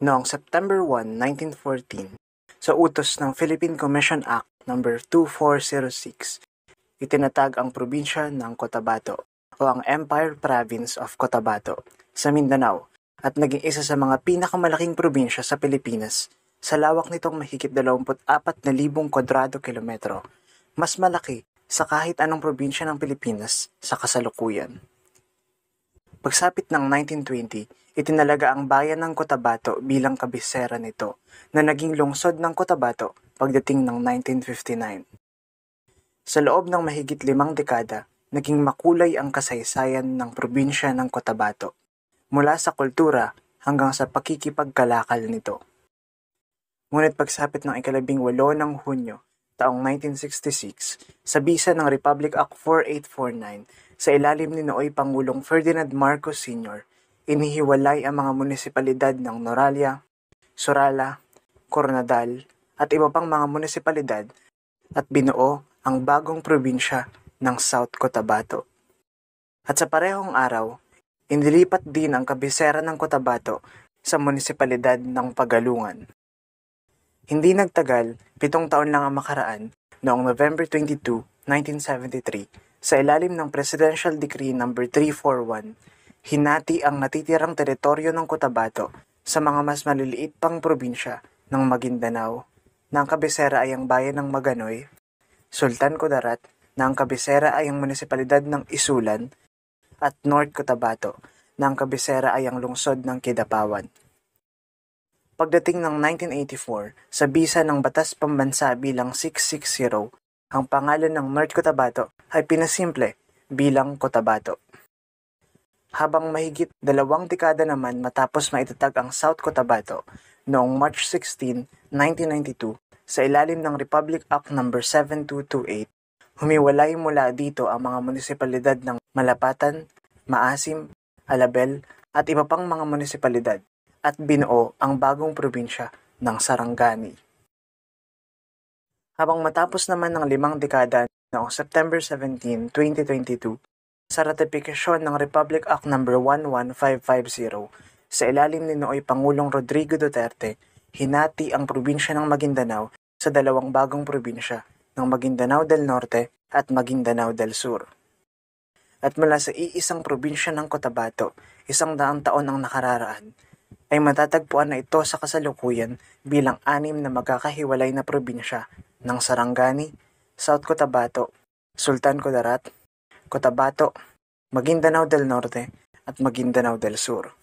noong September 1, 1914 sa utos ng Philippine Commission Act No. 2406, itinatag ang probinsya ng Cotabato o ang Empire Province of Cotabato sa Mindanao at naging isa sa mga pinakamalaking probinsya sa Pilipinas sa lawak nitong mahigit 24,000 kwadrado kilometro, mas malaki sa kahit anong probinsya ng Pilipinas sa kasalukuyan. Pagsapit ng 1920, itinalaga ang bayan ng Cotabato bilang kabisera nito na naging lungsod ng Cotabato pagdating ng 1959. Sa loob ng mahigit limang dekada, naging makulay ang kasaysayan ng probinsya ng Cotabato, mula sa kultura hanggang sa pakikipagkalakal nito. Ngunit pagsapit ng ikalabing walo ng Hunyo, taong 1966 sa bisa ng Republic Act 4849 sa ilalim ni Nooy Pangulong Ferdinand Marcos Sr. inihiwalay ang mga munisipalidad ng Noralia, Sorala, Coronadal at iba pang mga munisipalidad at binuo ang bagong probinsya ng South Cotabato. At sa parehong araw, inilipat din ang kabisera ng Cotabato sa munisipalidad ng Pagalungan. Hindi nagtagal, pitong taon lang ang makaraan, noong November 22, 1973, sa ilalim ng Presidential Decree No. 341, hinati ang natitirang teritoryo ng Cotabato sa mga mas maliliit pang probinsya ng Maguindanao, na ang kabisera ay ang bayan ng Maganoy, Sultan Kudarat, na ang kabisera ay ang munisipalidad ng Isulan, at North Cotabato, na ang kabisera ay ang lungsod ng Kidapawan. Pagdating ng 1984, sa bisa ng Batas Pambansa bilang 660, ang pangalan ng North Cotabato ay pinasimple bilang Cotabato. Habang mahigit dalawang dekada naman matapos maitatag ang South Cotabato noong March 16, 1992 sa ilalim ng Republic Act No. 7228, humiwalay mula dito ang mga munisipalidad ng Malapatan, Maasim, Alabel at iba pang mga munisipalidad at binuo ang bagong probinsya ng Sarangani. Habang matapos naman ng limang dekada noong September 17, 2022, sa ratifikasyon ng Republic Act No. 11550 sa ilalim ni Nooy Pangulong Rodrigo Duterte, hinati ang probinsya ng Maguindanao sa dalawang bagong probinsya ng Maguindanao del Norte at Maguindanao del Sur. At mula sa iisang probinsya ng Cotabato, isang daang taon ang nakararaan, ay matatagpuan na ito sa kasalukuyan bilang anim na magkakahiwalay na probinsya ng Sarangani, South Cotabato, Sultan Kudarat, Cotabato, Maguindanao del Norte at Maguindanao del Sur.